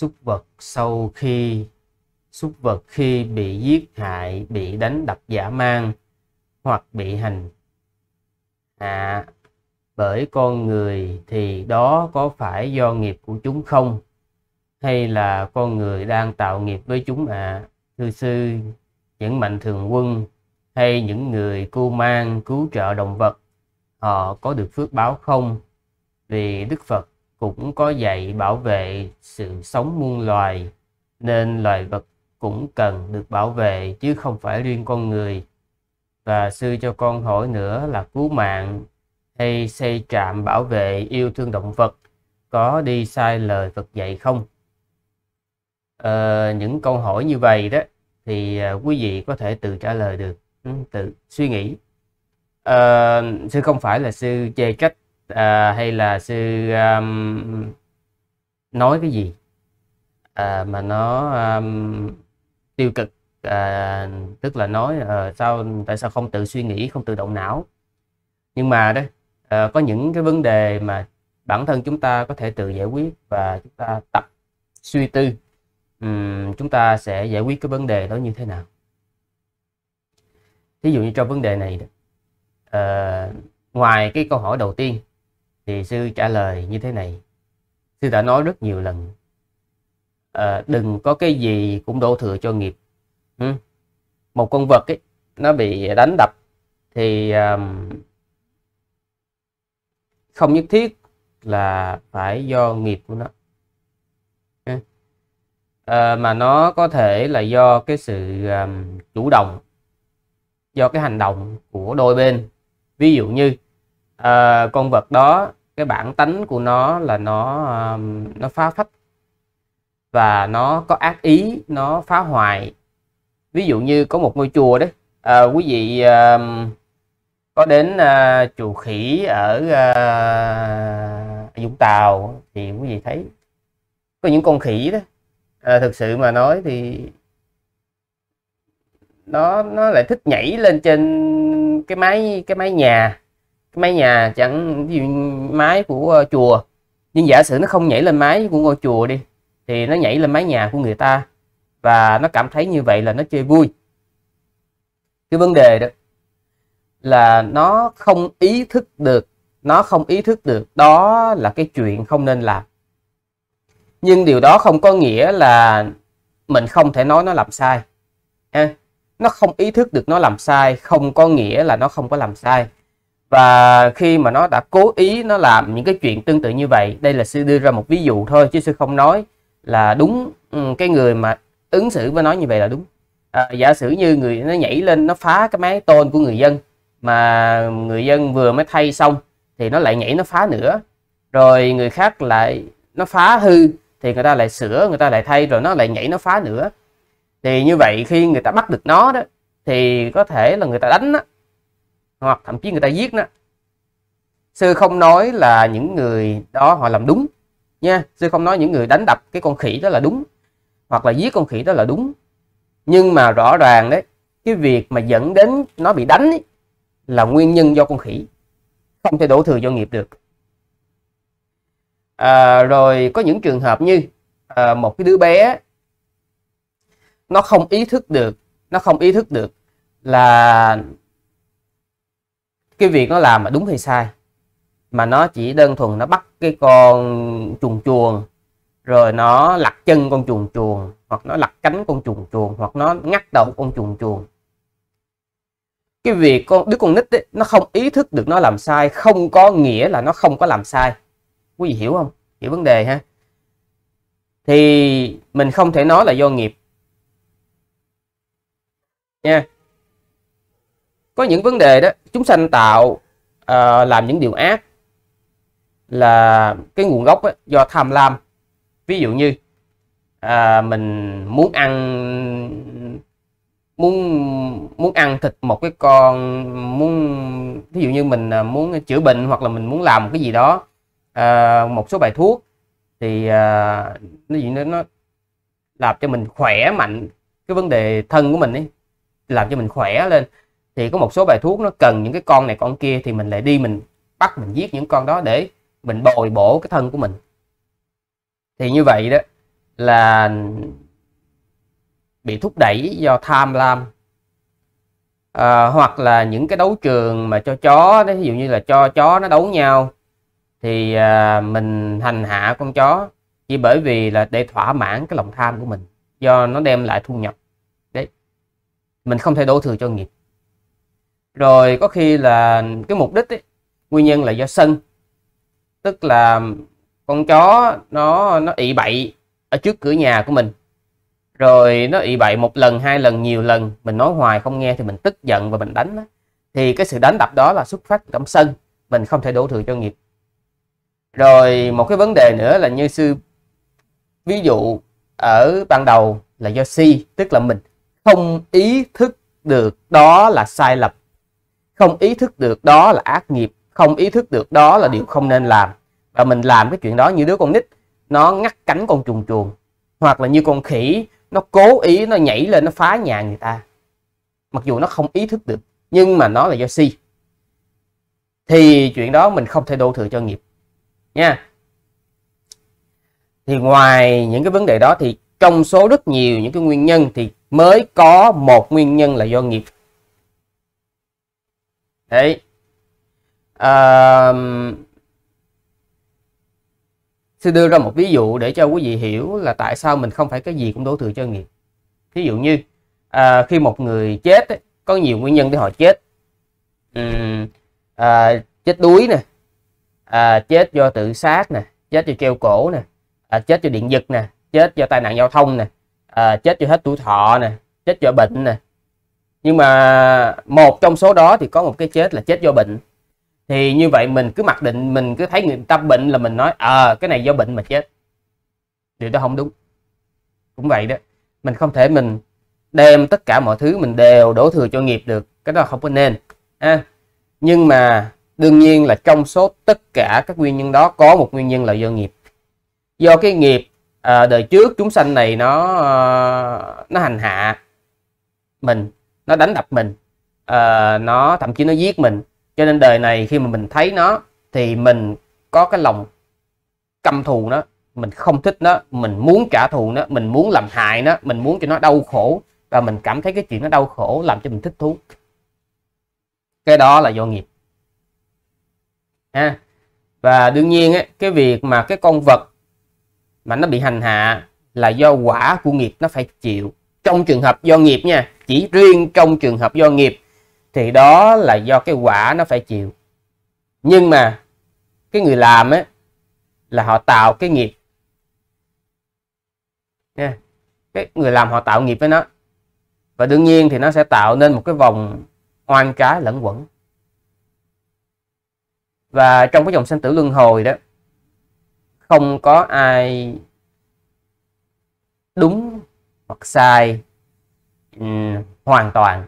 súc vật sau khi súc vật khi bị giết hại bị đánh đập giả mang hoặc bị hành hạ bởi con người thì đó có phải do nghiệp của chúng không hay là con người đang tạo nghiệp với chúng ạ à? thưa sư những mạnh thường quân hay những người cu mang cứu trợ động vật họ có được phước báo không vì đức phật cũng có dạy bảo vệ sự sống muôn loài nên loài vật cũng cần được bảo vệ chứ không phải riêng con người và sư cho con hỏi nữa là cứu mạng hay xây trạm bảo vệ yêu thương động vật có đi sai lời Phật dạy không? Ờ, những câu hỏi như vậy đó thì ờ, quý vị có thể tự trả lời được, ừ, tự suy nghĩ. Ờ, sư không phải là sư chê trách à, hay là sư um, nói cái gì à, mà nó um, tiêu cực à, tức là nói à, sao tại sao không tự suy nghĩ không tự động não nhưng mà đó à, có những cái vấn đề mà bản thân chúng ta có thể tự giải quyết và chúng ta tập suy tư um, chúng ta sẽ giải quyết cái vấn đề đó như thế nào thí dụ như trong vấn đề này đó, à, ngoài cái câu hỏi đầu tiên thì sư trả lời như thế này sư đã nói rất nhiều lần à, đừng có cái gì cũng đổ thừa cho nghiệp một con vật ấy, nó bị đánh đập thì um, không nhất thiết là phải do nghiệp của nó à, mà nó có thể là do cái sự um, chủ động do cái hành động của đôi bên ví dụ như uh, con vật đó cái bản tánh của nó là nó um, nó phá phách và nó có ác ý nó phá hoại ví dụ như có một ngôi chùa đấy à, quý vị à, có đến à, chùa khỉ ở à, Vũng Tàu thì quý vị thấy có những con khỉ đó à, thực sự mà nói thì nó nó lại thích nhảy lên trên cái máy cái máy nhà mái nhà chẳng mái của ờ, chùa nhưng giả sử nó không nhảy lên mái của ngôi chùa đi thì nó nhảy lên mái nhà của người ta và nó cảm thấy như vậy là nó chơi vui cái vấn đề đó là nó không ý thức được nó không ý thức được đó là cái chuyện không nên làm nhưng điều đó không có nghĩa là mình không thể nói nó làm sai nó không ý thức được nó làm sai không có nghĩa là nó không có làm sai và khi mà nó đã cố ý nó làm những cái chuyện tương tự như vậy đây là sư đưa ra một ví dụ thôi chứ sư không nói là đúng ừ, cái người mà ứng xử với nó như vậy là đúng à, giả sử như người nó nhảy lên nó phá cái máy tôn của người dân mà người dân vừa mới thay xong thì nó lại nhảy nó phá nữa rồi người khác lại nó phá hư thì người ta lại sửa người ta lại thay rồi nó lại nhảy nó phá nữa thì như vậy khi người ta bắt được nó đó thì có thể là người ta đánh đó, hoặc thậm chí người ta giết nó sư không nói là những người đó họ làm đúng nha sư không nói những người đánh đập cái con khỉ đó là đúng hoặc là giết con khỉ đó là đúng nhưng mà rõ ràng đấy cái việc mà dẫn đến nó bị đánh ấy, là nguyên nhân do con khỉ không thể đổ thừa do nghiệp được à, rồi có những trường hợp như à, một cái đứa bé nó không ý thức được nó không ý thức được là cái việc nó làm mà đúng hay sai mà nó chỉ đơn thuần nó bắt cái con chuồn chuồn rồi nó lặt chân con chuồn chuồn hoặc nó lặt cánh con chuồn chuồn hoặc nó ngắt đầu con chuồn chuồn cái việc con đứa con nít ấy, nó không ý thức được nó làm sai không có nghĩa là nó không có làm sai quý vị hiểu không hiểu vấn đề ha thì mình không thể nói là do nghiệp nha yeah có những vấn đề đó chúng sanh tạo à, làm những điều ác là cái nguồn gốc ấy, do tham lam ví dụ như à, mình muốn ăn muốn muốn ăn thịt một cái con muốn ví dụ như mình à, muốn chữa bệnh hoặc là mình muốn làm một cái gì đó à, một số bài thuốc thì à, nó gì nó nó làm cho mình khỏe mạnh cái vấn đề thân của mình ấy làm cho mình khỏe lên thì có một số bài thuốc nó cần những cái con này con kia thì mình lại đi mình bắt mình giết những con đó để mình bồi bổ cái thân của mình thì như vậy đó là bị thúc đẩy do tham lam à, hoặc là những cái đấu trường mà cho chó ví dụ như là cho chó nó đấu nhau thì à, mình hành hạ con chó chỉ bởi vì là để thỏa mãn cái lòng tham của mình do nó đem lại thu nhập đấy mình không thể đổ thừa cho nghiệp rồi có khi là cái mục đích ấy, nguyên nhân là do sân tức là con chó nó nó ị bậy ở trước cửa nhà của mình rồi nó ị bậy một lần hai lần nhiều lần mình nói hoài không nghe thì mình tức giận và mình đánh nó thì cái sự đánh đập đó là xuất phát trong sân mình không thể đổ thừa cho nghiệp rồi một cái vấn đề nữa là như sư ví dụ ở ban đầu là do si tức là mình không ý thức được đó là sai lầm không ý thức được đó là ác nghiệp không ý thức được đó là điều không nên làm và mình làm cái chuyện đó như đứa con nít nó ngắt cánh con chuồn chuồng hoặc là như con khỉ nó cố ý nó nhảy lên nó phá nhà người ta mặc dù nó không ý thức được nhưng mà nó là do si thì chuyện đó mình không thể đổ thừa cho nghiệp nha thì ngoài những cái vấn đề đó thì trong số rất nhiều những cái nguyên nhân thì mới có một nguyên nhân là do nghiệp đấy à, sư đưa ra một ví dụ để cho quý vị hiểu là tại sao mình không phải cái gì cũng đổ thừa cho nghiệp ví dụ như à, khi một người chết ấy, có nhiều nguyên nhân để họ chết uhm, à, chết đuối nè à, chết do tự sát nè chết do treo cổ nè à, chết do điện giật nè chết do tai nạn giao thông nè à, chết do hết tuổi thọ nè chết do bệnh nè nhưng mà một trong số đó thì có một cái chết là chết do bệnh thì như vậy mình cứ mặc định mình cứ thấy người ta bệnh là mình nói ờ à, cái này do bệnh mà chết điều đó không đúng cũng vậy đó mình không thể mình đem tất cả mọi thứ mình đều đổ thừa cho nghiệp được cái đó không có nên à, nhưng mà đương nhiên là trong số tất cả các nguyên nhân đó có một nguyên nhân là do nghiệp do cái nghiệp à, đời trước chúng sanh này nó à, nó hành hạ mình nó đánh đập mình uh, nó thậm chí nó giết mình cho nên đời này khi mà mình thấy nó thì mình có cái lòng căm thù nó mình không thích nó mình muốn trả thù nó mình muốn làm hại nó mình muốn cho nó đau khổ và mình cảm thấy cái chuyện nó đau khổ làm cho mình thích thú cái đó là do nghiệp ha và đương nhiên ấy, cái việc mà cái con vật mà nó bị hành hạ là do quả của nghiệp nó phải chịu trong trường hợp do nghiệp nha chỉ riêng trong trường hợp do nghiệp thì đó là do cái quả nó phải chịu nhưng mà cái người làm ấy là họ tạo cái nghiệp nha cái người làm họ tạo nghiệp với nó và đương nhiên thì nó sẽ tạo nên một cái vòng oan trái lẫn quẩn và trong cái dòng sanh tử luân hồi đó không có ai đúng hoặc sai Ừ, hoàn toàn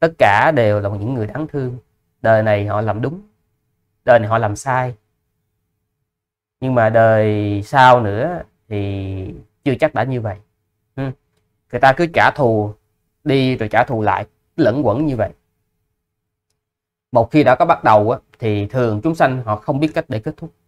tất cả đều là những người đáng thương đời này họ làm đúng đời này họ làm sai nhưng mà đời sau nữa thì chưa chắc đã như vậy ừ, người ta cứ trả thù đi rồi trả thù lại lẫn quẩn như vậy một khi đã có bắt đầu thì thường chúng sanh họ không biết cách để kết thúc